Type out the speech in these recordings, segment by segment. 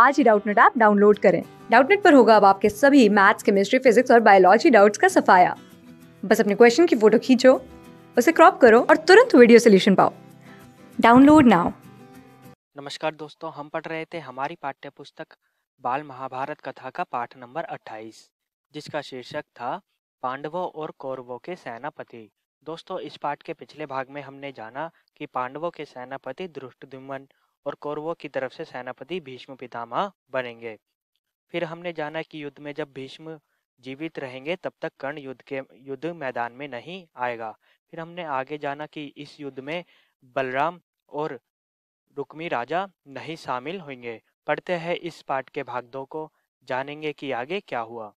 आज ही Doubtnut app download करें डाउटनेट पर होगा अब आपके सभी मैथ्स केमिस्ट्री फिजिक्स और बायोलॉजी डाउट्स का सफाया बस अपने क्वेश्चन की फोटो खींचो उसे क्रॉप करो और तुरंत वीडियो सोल्यूशन पाओ डाउनलोड नाउ नमस्कार दोस्तों हम पढ़ रहे थे हमारी पाठ्य पुस्तक बाल महाभारत कथा का पाठ नंबर 28 जिसका शीर्षक था पांडवों और कौरवों के सेनापति दोस्तों इस पाठ के पिछले भाग में हमने जाना कि पांडवों के सेनापति दृष्टुमन और कौरवों की तरफ से सेनापति भीष्म पितामह बनेंगे फिर हमने जाना कि युद्ध में जब भीष्म जीवित रहेंगे तब तक कर्ण युद्ध के युद्ध मैदान में नहीं आएगा फिर हमने आगे जाना कि इस युद्ध में बलराम और रुक्मी राजा नहीं शामिल होंगे पढ़ते हैं इस पाठ के भाग दो को जानेंगे कि आगे क्या हुआ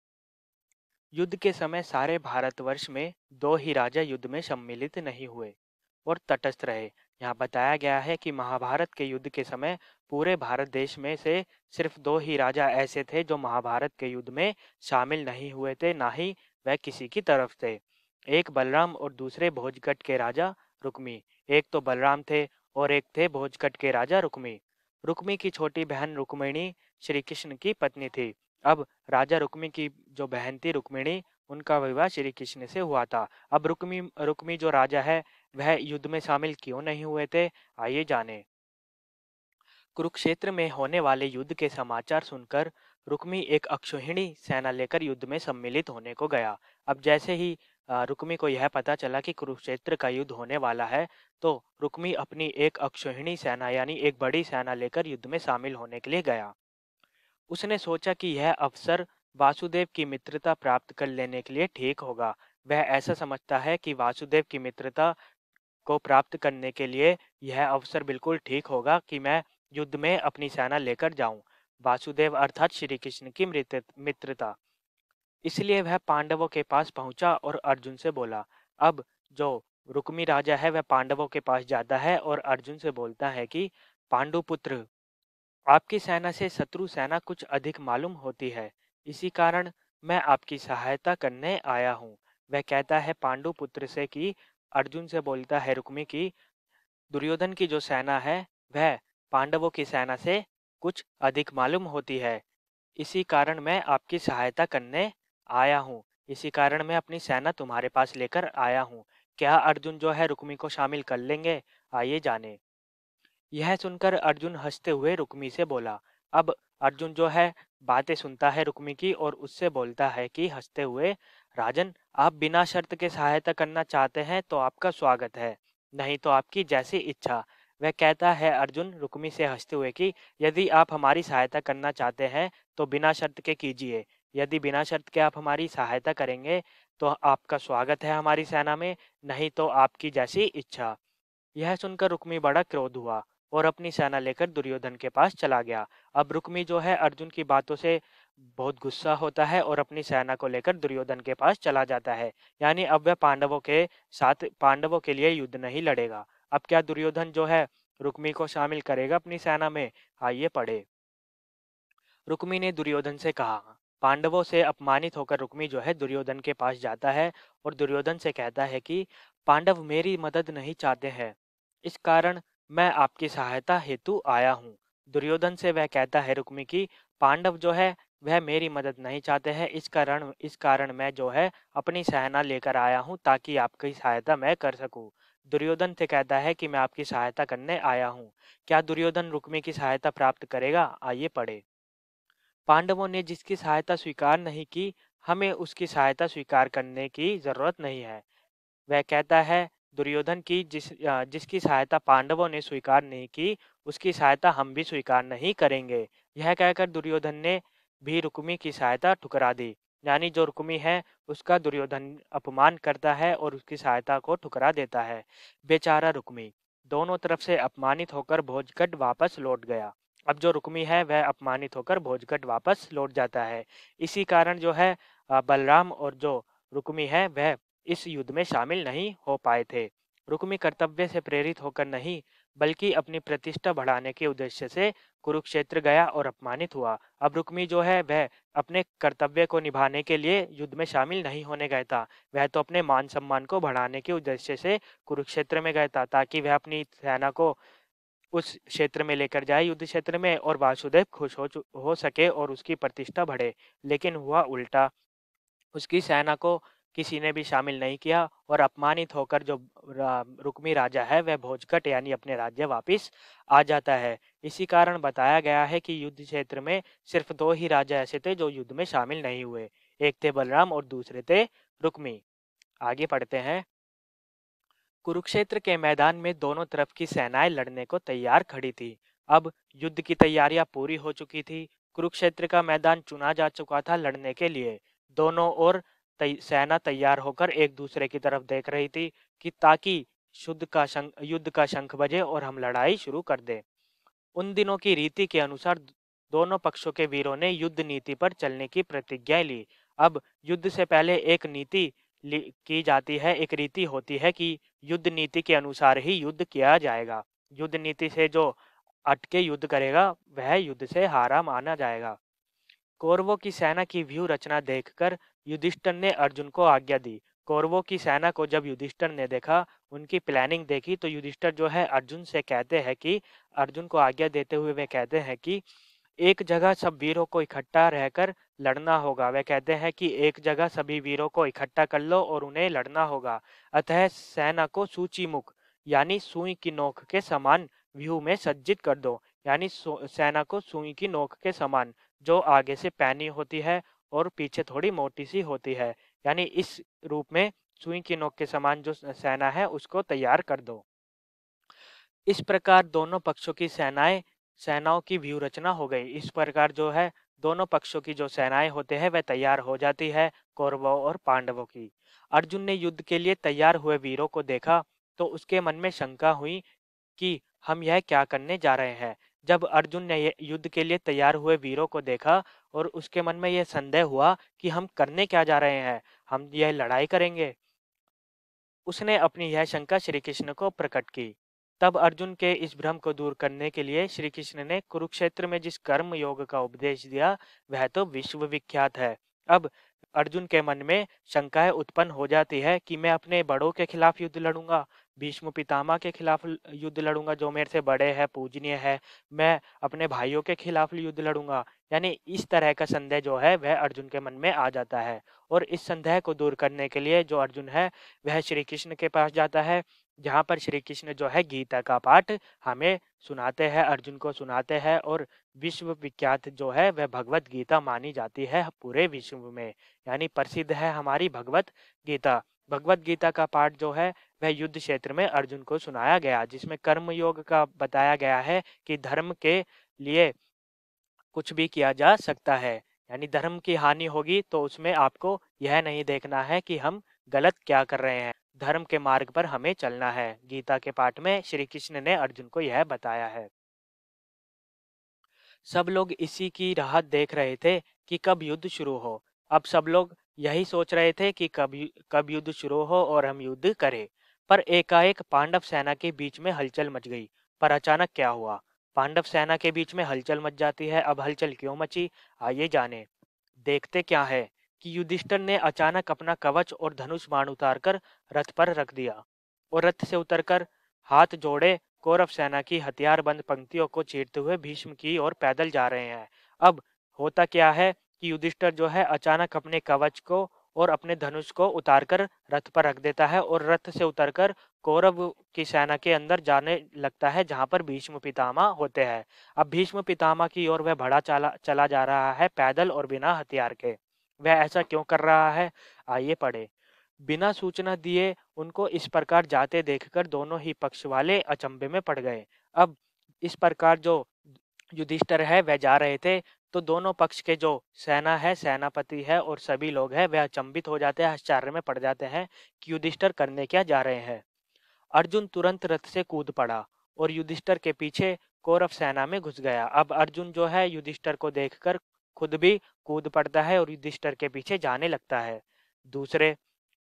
युद्ध के समय सारे भारतवर्ष में दो ही राजा युद्ध में सम्मिलित नहीं हुए और तटस्थ रहे यहाँ बताया गया है कि महाभारत के युद्ध के समय पूरे भारत देश में से सिर्फ दो ही राजा ऐसे थे जो महाभारत के युद्ध में शामिल नहीं हुए थे ना ही वह किसी की तरफ थे एक बलराम और दूसरे भोजगट के राजा रुक्मी एक तो बलराम थे और एक थे भोजगट के राजा रुक्मी रुक्मी की छोटी बहन रुक्मिणी श्री कृष्ण की पत्नी थी अब राजा रुक्मी की जो बहन थी रुक्मिणी उनका विवाह श्री कृष्ण से हुआ था अब रुक्मी रुक्मी जो राजा है वह युद्ध में शामिल क्यों नहीं हुए थे आइए जानें। कुरुक्षेत्र में होने वाले युद्ध के समाचार सुनकर रुक्मी एक अक्षोहिणी सेना लेकर युद्ध में सम्मिलित होने को गया अब जैसे ही रुक्मी को यह पता चला कि कुरुक्षेत्र का युद्ध होने वाला है तो रुक्मी अपनी एक अक्षोहिणी सेना यानी एक बड़ी सेना लेकर युद्ध में शामिल होने के लिए गया उसने सोचा कि यह अवसर वासुदेव की मित्रता प्राप्त कर लेने के लिए ठीक होगा वह ऐसा समझता है कि वासुदेव की मित्रता को प्राप्त करने के लिए यह अवसर बिल्कुल ठीक होगा कि मैं युद्ध में अपनी सेना लेकर जाऊं वासुदेव अर्थात श्री कृष्ण की मित्रता इसलिए वह पांडवों के पास पहुंचा और अर्जुन से बोला अब जो रुक्मी राजा है वह पांडवों के पास जाता है और अर्जुन से बोलता है कि पांडु पुत्र आपकी सेना से शत्रु सेना कुछ अधिक मालूम होती है इसी कारण मैं आपकी सहायता करने आया हूँ वह कहता है पांडु पुत्र से कि अर्जुन से बोलता है रुक्मी की दुर्योधन की जो सेना है वह पांडवों की सेना से कुछ अधिक मालूम होती है इसी कारण मैं आपकी सहायता करने आया हूँ इसी कारण मैं अपनी सेना तुम्हारे पास लेकर आया हूँ क्या अर्जुन जो है रुक्मी को शामिल कर लेंगे आइए जाने यह सुनकर अर्जुन हंसते हुए रुक्मी से बोला अब अर्जुन जो है बातें सुनता है रुक्मी की और उससे बोलता है कि हंसते हुए राजन आप बिना शर्त के सहायता करना चाहते हैं तो आपका स्वागत है नहीं तो आपकी जैसी इच्छा वह कहता है अर्जुन रुक्मी से हंसते हुए कि यदि आप हमारी सहायता करना चाहते हैं तो बिना शर्त के कीजिए यदि बिना शर्त के आप हमारी सहायता करेंगे तो आपका स्वागत है हमारी सेना में नहीं तो आपकी जैसी इच्छा यह सुनकर रुक्मी बड़ा क्रोध हुआ और अपनी सेना लेकर दुर्योधन के पास चला गया अब रुक्मी जो है अर्जुन की बातों से बहुत गुस्सा होता है और अपनी सेना को लेकर दुर्योधन के पास चला जाता है यानी अब वह पांडवों के साथ पांडवों के लिए युद्ध नहीं लड़ेगा अब क्या दुर्योधन जो है रुक्मी को शामिल करेगा अपनी सेना में आइए पढ़े रुक्मी ने दुर्योधन से कहा पांडवों से अपमानित होकर रुक्मी जो है दुर्योधन के पास जाता है और दुर्योधन से कहता है कि पांडव मेरी मदद नहीं चाहते हैं इस कारण मैं आपकी सहायता हेतु आया हूँ दुर्योधन से वह कहता है रुक्मी की पांडव जो है वह मेरी मदद नहीं चाहते हैं इस कारण इस कारण मैं जो है अपनी सहना लेकर आया हूँ ताकि आपकी सहायता मैं कर सकूँ दुर्योधन से कहता है कि मैं आपकी सहायता करने आया हूँ क्या दुर्योधन रुक्मी की सहायता प्राप्त करेगा आइए पढ़े पांडवों ने जिसकी सहायता स्वीकार नहीं की हमें उसकी सहायता स्वीकार करने की जरूरत नहीं है वह कहता है दुर्योधन की जिस जिसकी सहायता पांडवों ने स्वीकार नहीं की उसकी सहायता हम भी स्वीकार नहीं करेंगे यह कहकर दुर्योधन ने भी रुक्मी की सहायता ठुकरा दी यानी जो रुक्मी है उसका दुर्योधन अपमान करता है और उसकी सहायता को ठुकरा देता है बेचारा रुक्मी दोनों तरफ से अपमानित होकर भोजगट वापस लौट गया अब जो रुक्मी है वह अपमानित होकर भोजगट वापस लौट जाता है इसी कारण जो है बलराम और जो रुक्मी है वह इस युद्ध में शामिल नहीं हो पाए थे रुक्मी कर्तव्य से प्रेरित होकर नहीं बल्कि अपनी प्रतिष्ठा बढ़ाने के उद्देश्य से कुरुक्षेत्र गया और अपमानित हुआ अब रुक्मी जो है वह अपने कर्तव्य को निभाने के लिए युद्ध में शामिल नहीं होने गया था वह तो अपने मान सम्मान को बढ़ाने के उद्देश्य से कुरुक्षेत्र में गया था ताकि वह अपनी सेना को उस क्षेत्र में लेकर जाए युद्ध क्षेत्र में और वासुदेव खुश हो हो सके और उसकी प्रतिष्ठा बढ़े लेकिन हुआ उल्टा उसकी सेना को किसी ने भी शामिल नहीं किया और अपमानित होकर जो रुक्मी राजा है वह भोजकट यानी अपने राज्य वापस आ जाता है इसी कारण बताया गया है कि युद्ध क्षेत्र में सिर्फ दो ही राजा ऐसे थे जो युद्ध में शामिल नहीं हुए एक थे बलराम और दूसरे थे रुक्मी आगे पढ़ते हैं कुरुक्षेत्र के मैदान में दोनों तरफ की सेनाएं लड़ने को तैयार खड़ी थी अब युद्ध की तैयारियां पूरी हो चुकी थी कुरुक्षेत्र का मैदान चुना जा चुका था लड़ने के लिए दोनों ओर सेना तैयार होकर एक दूसरे की तरफ देख रही थी कि ताकि शुद्ध का शंख युद्ध का शंख बजे और हम लड़ाई शुरू कर दें उन दिनों की रीति के अनुसार दोनों पक्षों के वीरों ने युद्ध नीति पर चलने की प्रतिज्ञा ली अब युद्ध से पहले एक नीति की जाती है एक रीति होती है कि युद्ध नीति के अनुसार ही युद्ध किया जाएगा युद्ध नीति से जो अटके युद्ध करेगा वह युद्ध से हारा माना जाएगा कौरवों की सेना की व्यू रचना देखकर युधिष्ठर ने अर्जुन को आज्ञा दी कौरवों की सेना को जब युधिष्ठर ने देखा उनकी प्लानिंग देखी तो युधिष्ठर जो है अर्जुन से कहते हैं कि अर्जुन को आज्ञा देते हुए वे कहते हैं कि एक जगह सब वीरों को इकट्ठा रहकर लड़ना होगा वे कहते हैं कि एक जगह सभी वीरों को इकट्ठा कर लो और उन्हें लड़ना होगा अतः सेना को सूचीमुख यानी सुई की नोक के समान व्यू में सज्जित कर दो यानी सेना को सुई की नोक के समान जो आगे से पैनी होती है और पीछे थोड़ी मोटी सी होती है यानी इस रूप में सुई की नोक के समान जो सेना है उसको तैयार कर दो इस प्रकार दोनों पक्षों की सेनाएं सेनाओं की व्यू रचना हो गई इस प्रकार जो है दोनों पक्षों की जो सेनाएं होते हैं वह तैयार हो जाती है कौरवों और पांडवों की अर्जुन ने युद्ध के लिए तैयार हुए वीरों को देखा तो उसके मन में शंका हुई कि हम यह क्या करने जा रहे हैं जब अर्जुन ने युद्ध के लिए तैयार हुए वीरों को देखा और उसके मन में यह संदेह हुआ कि हम करने क्या जा रहे हैं हम यह लड़ाई करेंगे उसने अपनी यह शंका श्री कृष्ण को प्रकट की तब अर्जुन के इस भ्रम को दूर करने के लिए श्री कृष्ण ने कुरुक्षेत्र में जिस कर्म योग का उपदेश दिया वह तो विश्वविख्यात है अब अर्जुन के मन में शंकाएं उत्पन्न हो जाती है कि मैं अपने बड़ों के खिलाफ युद्ध लड़ूंगा भीष्म पितामह के खिलाफ युद्ध लड़ूंगा जो मेरे से बड़े हैं पूजनीय है मैं अपने भाइयों के खिलाफ युद्ध लड़ूंगा यानी इस तरह का संदेह जो है वह अर्जुन के मन में आ जाता है और इस संदेह को दूर करने के लिए जो अर्जुन है वह श्री कृष्ण के पास जाता है जहाँ पर श्री कृष्ण जो है गीता का पाठ हमें सुनाते हैं अर्जुन को सुनाते हैं और विश्व विख्यात जो है वह भगवत गीता मानी जाती है पूरे विश्व में यानी प्रसिद्ध है हमारी भगवत गीता भगवत गीता का पाठ जो है वह युद्ध क्षेत्र में अर्जुन को सुनाया गया जिसमें कर्म योग का बताया गया है कि धर्म के लिए कुछ भी किया जा सकता है यानी धर्म की हानि होगी तो उसमें आपको यह नहीं देखना है कि हम गलत क्या कर रहे हैं धर्म के मार्ग पर हमें चलना है गीता के पाठ में श्री कृष्ण ने अर्जुन को यह बताया है सब लोग इसी की राहत देख रहे थे कि कब युद्ध शुरू हो अब सब लोग यही सोच रहे थे कि कब कब युद्ध शुरू हो और हम युद्ध करें पर एकाएक पांडव सेना के बीच में हलचल मच गई पर अचानक क्या हुआ पांडव सेना के बीच में हलचल मच जाती है अब हलचल क्यों मची आइए जाने देखते क्या है कि युधिष्ठर ने अचानक अपना कवच और धनुष बाण उतारकर रथ पर रख दिया और रथ से उतरकर हाथ जोड़े कौरव सेना की हथियारबंद पंक्तियों को चीरते हुए भीष्म की ओर पैदल जा रहे हैं अब होता क्या है कि युधिष्ठर जो है अचानक अपने कवच को और अपने धनुष को उतारकर रथ पर रख देता है और रथ से उतरकर कौरव की सेना के अंदर जाने लगता है जहां पर भीष्म पितामह होते हैं अब भीष्म पितामह की ओर वह भड़ा चला चला जा रहा है पैदल और बिना हथियार के वह ऐसा क्यों कर रहा है आइए पढ़े बिना सूचना दिए उनको इस प्रकार जाते देखकर दोनों ही पक्ष वाले अचंभे में पड़ गए अब इस प्रकार जो युधिष्ठर है वह जा रहे थे तो दोनों पक्ष के जो सेना है सेनापति है और सभी लोग हैं वह अचंबित हो जाते हैं आश्चर्य में पड़ जाते हैं कि युधिष्ठर करने क्या जा रहे हैं अर्जुन तुरंत रथ से कूद पड़ा और युधिष्ठर के पीछे कौरव सेना में घुस गया अब अर्जुन जो है युधिष्ठर को देखकर खुद भी कूद पड़ता है और युधिष्ठर के पीछे जाने लगता है दूसरे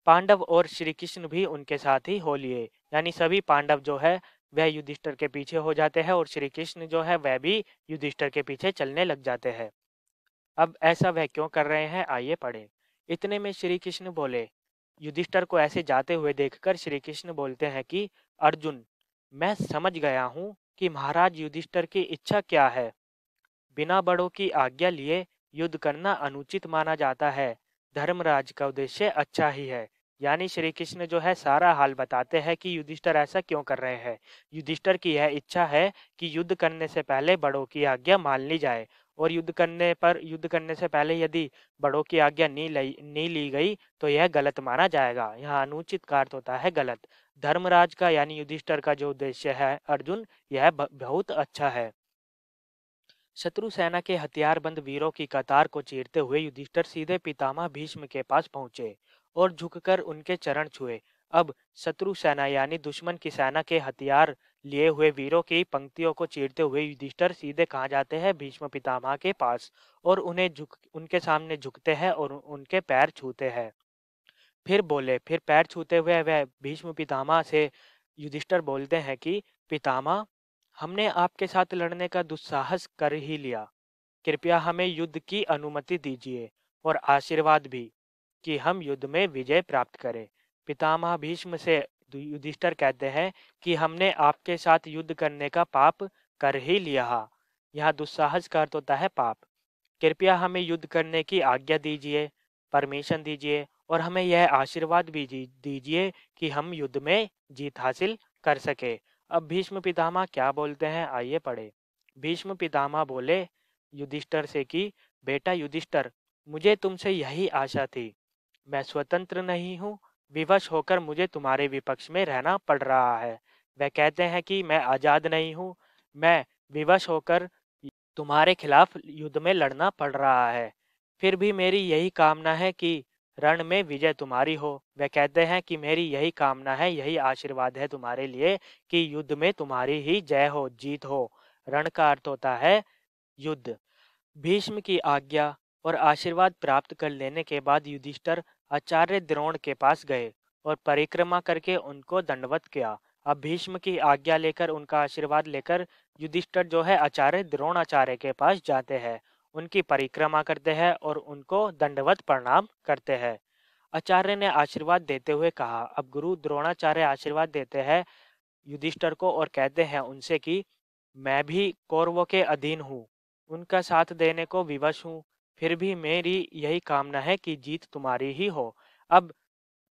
पांडव और श्री कृष्ण भी उनके साथ ही हो लिए यानी सभी पांडव जो है वह युधिष्ठर के पीछे हो जाते हैं और श्री कृष्ण जो है वह भी युधिष्ठर के पीछे चलने लग जाते हैं अब ऐसा वह क्यों कर रहे हैं आइए पढ़ें इतने में श्री कृष्ण बोले युधिष्ठर को ऐसे जाते हुए देखकर श्री कृष्ण बोलते हैं कि अर्जुन मैं समझ गया हूँ कि महाराज युधिष्ठर की इच्छा क्या है बिना बड़ों की आज्ञा लिए युद्ध करना अनुचित माना जाता है धर्मराज का उद्देश्य अच्छा ही है यानी श्री कृष्ण जो है सारा हाल बताते हैं कि युधिष्ठर ऐसा क्यों कर रहे हैं युधिष्ठर की यह इच्छा है कि युद्ध करने से पहले बड़ों की आज्ञा मान ली जाए और युद्ध करने पर युद्ध करने से पहले यदि बड़ों की आज्ञा नहीं ली नहीं ली गई तो यह गलत माना जाएगा यहाँ अनुचित कार्य होता है गलत धर्मराज का यानी युधिष्ठर का जो उद्देश्य है अर्जुन यह बहुत अच्छा है शत्रु सेना के हथियारबंद वीरों की कतार को चीरते हुए युधिष्ठर सीधे पितामह भीष्म के पास पहुंचे और झुककर उनके चरण छुए अब शत्रु सेना यानी दुश्मन की सेना के हथियार लिए हुए वीरों की पंक्तियों को चीरते हुए युधिष्ठर सीधे कहा जाते हैं भीष्म पितामह के पास और उन्हें झुक उनके सामने झुकते हैं और उनके पैर छूते हैं फिर बोले फिर पैर छूते हुए वह भीष्म पितामह से युधिष्ठर बोलते हैं कि पितामह हमने आपके साथ लड़ने का दुस्साहस कर ही लिया कृपया हमें युद्ध की अनुमति दीजिए और आशीर्वाद भी कि हम युद्ध में विजय प्राप्त करें पितामह भीष्म से युधिष्ठर कहते हैं कि हमने आपके साथ युद्ध करने का पाप कर ही लिया यहाँ दुस्साहस का अर्थ होता है पाप कृपया हमें युद्ध करने की आज्ञा दीजिए परमिशन दीजिए और हमें यह आशीर्वाद भी दीजिए कि हम युद्ध में जीत हासिल कर सके अब भीष्म पितामह क्या बोलते हैं आइए पढ़े भीष्म पितामह बोले युधिष्ठर से कि बेटा युधिष्ठर मुझे तुमसे यही आशा थी मैं स्वतंत्र नहीं हूँ विवश होकर मुझे तुम्हारे विपक्ष में रहना पड़ रहा है वह कहते हैं कि मैं आज़ाद नहीं हूँ मैं विवश होकर तुम्हारे खिलाफ युद्ध में लड़ना पड़ रहा है फिर भी मेरी यही कामना है कि रण में विजय तुम्हारी हो वह कहते हैं कि मेरी यही कामना है यही आशीर्वाद है तुम्हारे लिए कि युद्ध में तुम्हारी ही जय हो जीत हो रण का अर्थ होता है युद्ध भीष्म की आज्ञा और आशीर्वाद प्राप्त कर लेने के बाद युधिष्ठर आचार्य द्रोण के पास गए और परिक्रमा करके उनको दंडवत किया अब भीष्म की आज्ञा लेकर उनका आशीर्वाद लेकर युधिष्ठर जो है आचार्य द्रोणाचार्य के पास जाते हैं उनकी परिक्रमा करते हैं और उनको दंडवत प्रणाम करते हैं आचार्य ने आशीर्वाद देते हुए कहा अब गुरु द्रोणाचार्य आशीर्वाद देते हैं युधिष्ठर को और कहते हैं उनसे कि मैं भी कौरवों के अधीन हूँ उनका साथ देने को विवश हूँ फिर भी मेरी यही कामना है कि जीत तुम्हारी ही हो अब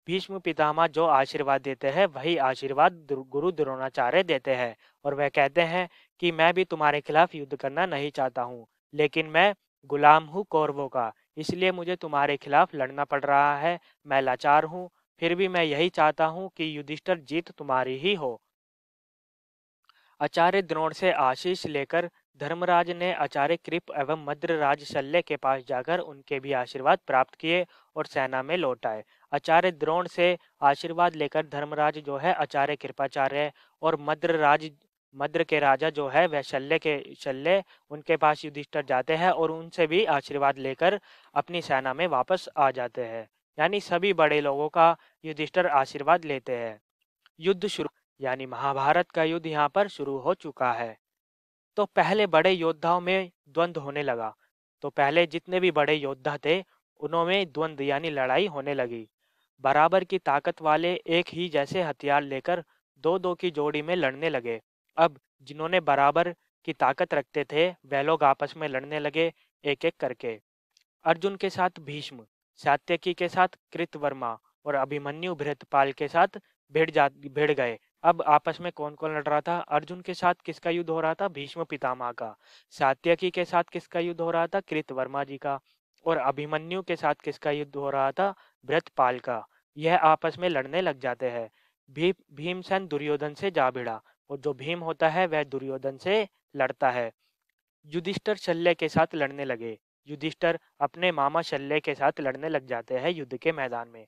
भीष्म पितामह जो आशीर्वाद देते हैं वही आशीर्वाद गुरु द्रोणाचार्य देते हैं और वह कहते हैं कि मैं भी तुम्हारे खिलाफ युद्ध करना नहीं चाहता हूँ लेकिन मैं गुलाम हूँ कौरवों का इसलिए मुझे तुम्हारे खिलाफ लड़ना पड़ रहा है मैं लाचार हूँ फिर भी मैं यही चाहता हूँ कि युधिष्ठर जीत तुम्हारी ही हो आचार्य द्रोण से आशीष लेकर धर्मराज ने आचार्य कृप एवं मद्रराज शल्य के पास जाकर उनके भी आशीर्वाद प्राप्त किए और सेना में लौट आए आचार्य द्रोण से आशीर्वाद लेकर धर्मराज जो है आचार्य कृपाचार्य और मद्रराज मद्र के राजा जो है वह शल्य के शल्य उनके पास युधिष्ठर जाते हैं और उनसे भी आशीर्वाद लेकर अपनी सेना में वापस आ जाते हैं यानी सभी बड़े लोगों का युधिष्ठर आशीर्वाद लेते हैं युद्ध शुरू यानी महाभारत का युद्ध यहाँ पर शुरू हो चुका है तो पहले बड़े योद्धाओं में द्वंद होने लगा तो पहले जितने भी बड़े योद्धा थे उन्होंने द्वंद्व यानी लड़ाई होने लगी बराबर की ताकत वाले एक ही जैसे हथियार लेकर दो दो की जोड़ी में लड़ने लगे अब जिन्होंने बराबर की ताकत रखते थे वह लोग आपस में लड़ने लगे एक एक करके अर्जुन के साथ भीष्म सात्यकी के साथ कृतवर्मा और अभिमन्यु भृतपाल के साथ भिड़ जा भिड़ गए अब आपस में कौन कौन लड़ रहा था अर्जुन के साथ किसका युद्ध हो रहा था भीष्म पितामह का सात्यकी के साथ किसका युद्ध हो रहा था कृत वर्मा जी का और अभिमन्यु के साथ किसका युद्ध हो रहा था व्रतपाल का यह आपस में लड़ने लग जाते हैं भी, भीमसेन दुर्योधन से जा भिड़ा और जो भीम होता है वह दुर्योधन से लड़ता है युधिष्ठर शल्य के साथ लड़ने लगे युधिष्ठर अपने मामा शल्य के साथ लड़ने लग जाते हैं युद्ध के मैदान में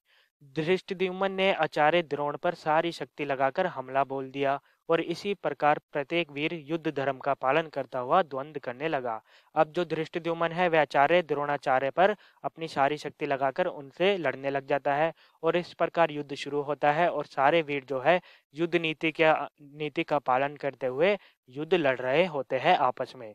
धृष्टद्युम्न ने आचार्य द्रोण पर सारी शक्ति लगाकर हमला बोल दिया और इसी प्रकार प्रत्येक वीर युद्ध धर्म का पालन करता हुआ द्वंद करने लगा अब जो धृष्टद्युमन है वह आचार्य द्रोणाचार्य पर अपनी सारी शक्ति लगाकर उनसे लड़ने लग जाता है और इस प्रकार युद्ध शुरू होता है और सारे वीर जो है युद्ध नीति के नीति का पालन करते हुए युद्ध लड़ रहे होते हैं आपस में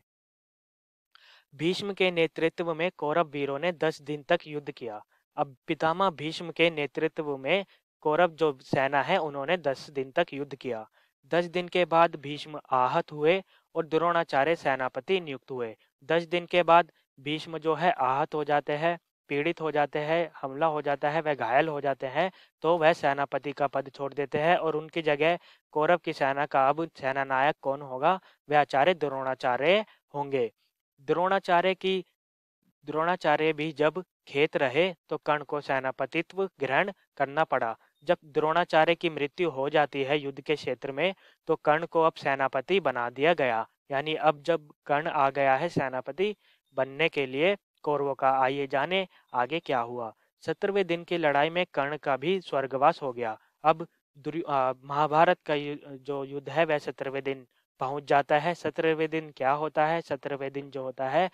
भीष्म के नेतृत्व में कौरव वीरों ने दस दिन तक युद्ध किया अब पितामह भीष्म के नेतृत्व में कौरव जो सेना है उन्होंने दस दिन तक युद्ध किया दस दिन के बाद भीष्म आहत हुए और द्रोणाचार्य सेनापति नियुक्त हुए दस दिन के बाद भीष्म जो है आहत हो जाते हैं पीड़ित हो जाते हैं हमला हो जाता है वह घायल हो जाते हैं तो वह सेनापति का पद छोड़ देते हैं और उनकी जगह कौरव की सेना का अब सेना नायक कौन होगा वह आचार्य द्रोणाचार्य होंगे द्रोणाचार्य की द्रोणाचार्य भी जब खेत रहे तो कर्ण को सेनापतित्व ग्रहण करना पड़ा जब द्रोणाचार्य की मृत्यु हो जाती है युद्ध के क्षेत्र में तो कर्ण को अब सेनापति बना दिया गया यानी अब जब कर्ण आ गया है सेनापति बनने के लिए कौरवों का आइए जाने आगे क्या हुआ सत्रहवें दिन की लड़ाई में कर्ण का भी स्वर्गवास हो गया अब महाभारत का यु, जो युद्ध है वह सत्रहवें दिन पहुंच जाता है सत्रहवें दिन क्या होता है सत्रहवें दिन जो होता है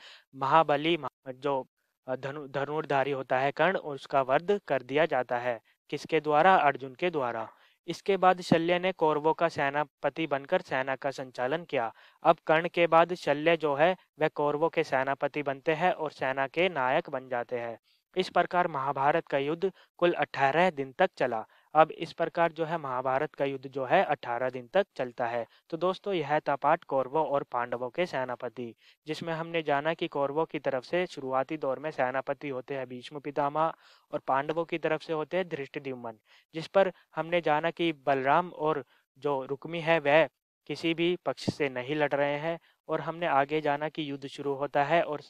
महाबली जो धनु धनुर्धारी होता है कर्ण और उसका वध कर दिया जाता है किसके द्वारा अर्जुन के द्वारा इसके बाद शल्य ने कौरवों का सेनापति बनकर सेना का संचालन किया अब कर्ण के बाद शल्य जो है वह कौरवों के सेनापति बनते हैं और सेना के नायक बन जाते हैं इस प्रकार महाभारत का युद्ध कुल अठारह दिन तक चला अब इस प्रकार जो है महाभारत का युद्ध जो है 18 दिन तक चलता है तो दोस्तों यह था पाठ कौरवों और पांडवों के सेनापति जिसमें हमने जाना कि कौरवों की तरफ से शुरुआती दौर में सेनापति होते हैं भीष्म पितामह और पांडवों की तरफ से होते हैं दुमन जिस पर हमने जाना कि बलराम और जो रुक्मी है वह किसी भी पक्ष से नहीं लड़ रहे हैं और हमने आगे जाना कि युद्ध शुरू होता है और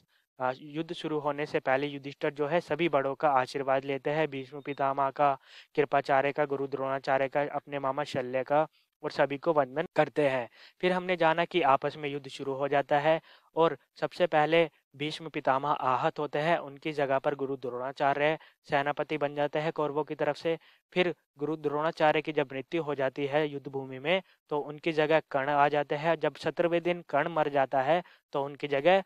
युद्ध शुरू होने से पहले युधिष्ठर जो है सभी बड़ों का आशीर्वाद लेते हैं भीष्म पितामह का कृपाचार्य का गुरु द्रोणाचार्य का अपने मामा शल्य का और सभी को वंदन करते हैं फिर हमने जाना कि आपस में युद्ध शुरू हो जाता है और सबसे पहले भीष्म पितामह आहत होते हैं उनकी जगह पर गुरु द्रोणाचार्य सेनापति बन जाते हैं कौरवों की तरफ से फिर गुरु द्रोणाचार्य की जब मृत्यु हो जाती है युद्ध भूमि में तो उनकी जगह कर्ण आ जाते हैं जब सत्रहवें दिन कर्ण मर जाता है तो उनकी जगह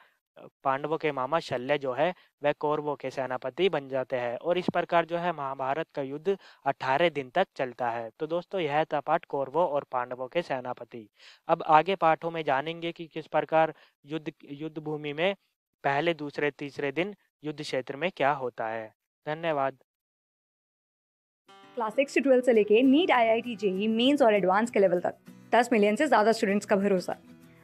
पांडवों के मामा शल्य जो है वह कौरवों के सेनापति बन जाते हैं और इस प्रकार जो है महाभारत का युद्ध अठारह दिन तक चलता है तो दोस्तों यह था पाठ कौरवों और पांडवों के सेनापति अब आगे पाठों में जानेंगे कि किस प्रकार युद्ध युद्ध भूमि में पहले दूसरे तीसरे दिन युद्ध क्षेत्र में क्या होता है धन्यवाद क्लास सिक्स से ट्वेल्थ से लेके NEET I I T JEE mains और एडवांस के लेवल तक दस मिलियन से ज्यादा स्टूडेंट्स का भरोसा